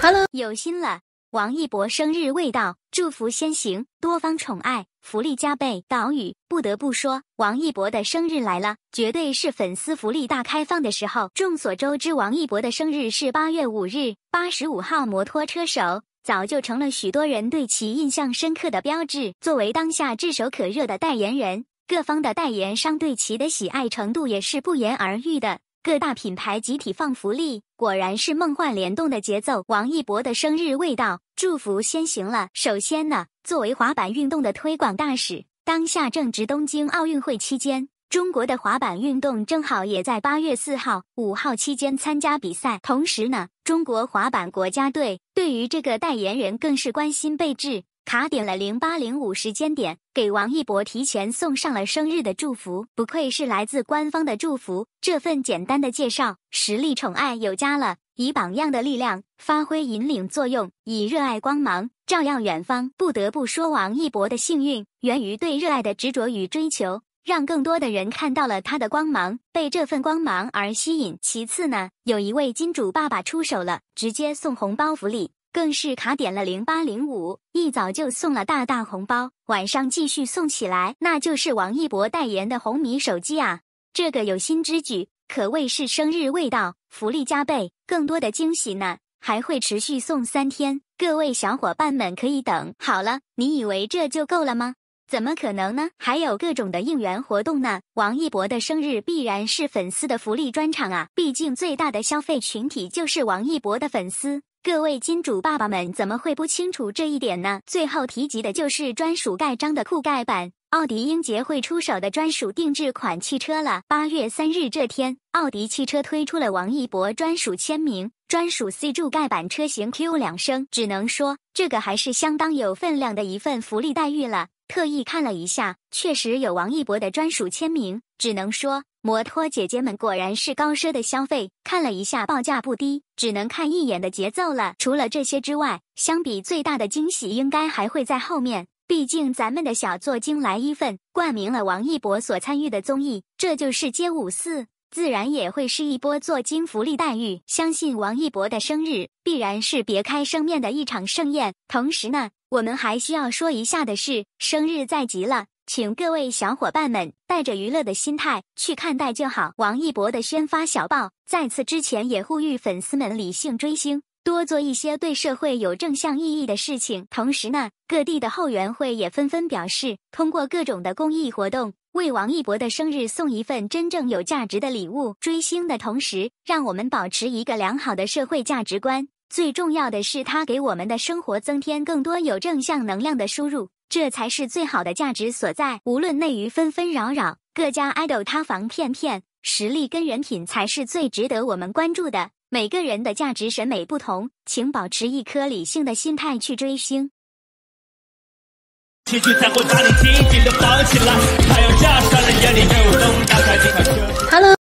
Hello，有心了！王一博生日未到，祝福先行，多方宠爱，福利加倍。岛屿不得不说，王一博的生日来了，绝对是粉丝福利大开放的时候。众所周知，王一博的生日是八月五日，八十五号摩托车手早就成了许多人对其印象深刻的标志。作为当下炙手可热的代言人。各方的代言商对其的喜爱程度也是不言而喻的。各大品牌集体放福利，果然是梦幻联动的节奏。王一博的生日未到，祝福先行了。首先呢，作为滑板运动的推广大使，当下正值东京奥运会期间，中国的滑板运动正好也在八月四号、五号期间参加比赛。同时呢，中国滑板国家队对于这个代言人更是关心备至。卡点了零八零五时间点，给王一博提前送上了生日的祝福。不愧是来自官方的祝福，这份简单的介绍，实力宠爱有加了。以榜样的力量，发挥引领作用，以热爱光芒照亮远方。不得不说，王一博的幸运源于对热爱的执着与追求，让更多的人看到了他的光芒，被这份光芒而吸引。其次呢，有一位金主爸爸出手了，直接送红包福利。更是卡点了零八零五，一早就送了大大红包，晚上继续送起来，那就是王一博代言的红米手机啊！这个有心之举，可谓是生日未到，福利加倍，更多的惊喜呢，还会持续送三天，各位小伙伴们可以等好了。你以为这就够了吗？怎么可能呢？还有各种的应援活动呢！王一博的生日必然是粉丝的福利专场啊，毕竟最大的消费群体就是王一博的粉丝。各位金主爸爸们怎么会不清楚这一点呢？最后提及的就是专属盖章的酷盖版奥迪英杰会出手的专属定制款汽车了。八月三日这天，奥迪汽车推出了王一博专属签名、专属 C 柱盖板车型 Q 两升，只能说这个还是相当有分量的一份福利待遇了。特意看了一下，确实有王一博的专属签名，只能说。摩托姐姐们果然是高奢的消费，看了一下报价不低，只能看一眼的节奏了。除了这些之外，相比最大的惊喜应该还会在后面，毕竟咱们的小作精来一份，冠名了王一博所参与的综艺，这就是《街舞四》，自然也会是一波作精福利待遇。相信王一博的生日必然是别开生面的一场盛宴。同时呢，我们还需要说一下的是，生日在即了。请各位小伙伴们带着娱乐的心态去看待就好。王一博的宣发小报，在此之前也呼吁粉丝们理性追星，多做一些对社会有正向意义的事情。同时呢，各地的后援会也纷纷表示，通过各种的公益活动，为王一博的生日送一份真正有价值的礼物。追星的同时，让我们保持一个良好的社会价值观。最重要的是，它给我们的生活增添更多有正向能量的输入。这才是最好的价值所在。无论内娱纷纷扰扰，各家 idol 塌房片片，实力跟人品才是最值得我们关注的。每个人的价值审美不同，请保持一颗理性的心态去追星。Hello。